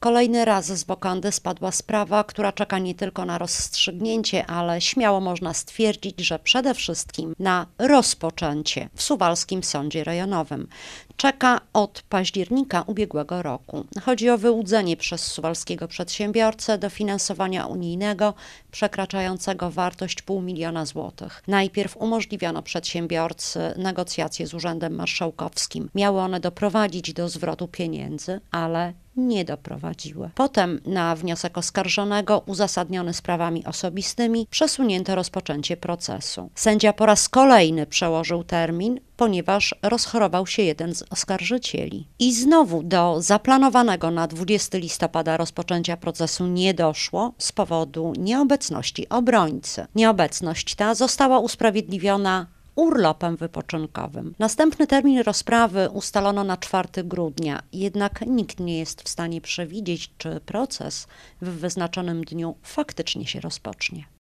Kolejny raz z Bokandy spadła sprawa, która czeka nie tylko na rozstrzygnięcie, ale śmiało można stwierdzić, że przede wszystkim na rozpoczęcie w Suwalskim Sądzie Rejonowym. Czeka od października ubiegłego roku. Chodzi o wyłudzenie przez suwalskiego przedsiębiorcę dofinansowania unijnego przekraczającego wartość pół miliona złotych. Najpierw umożliwiono przedsiębiorcy negocjacje z Urzędem Marszałkowskim. Miały one doprowadzić do zwrotu pieniędzy, ale nie doprowadziły. Potem na wniosek oskarżonego uzasadniony sprawami osobistymi przesunięto rozpoczęcie procesu. Sędzia po raz kolejny przełożył termin, ponieważ rozchorował się jeden z oskarżycieli. I znowu do zaplanowanego na 20 listopada rozpoczęcia procesu nie doszło z powodu nieobecności obrońcy. Nieobecność ta została usprawiedliwiona urlopem wypoczynkowym. Następny termin rozprawy ustalono na 4 grudnia, jednak nikt nie jest w stanie przewidzieć, czy proces w wyznaczonym dniu faktycznie się rozpocznie.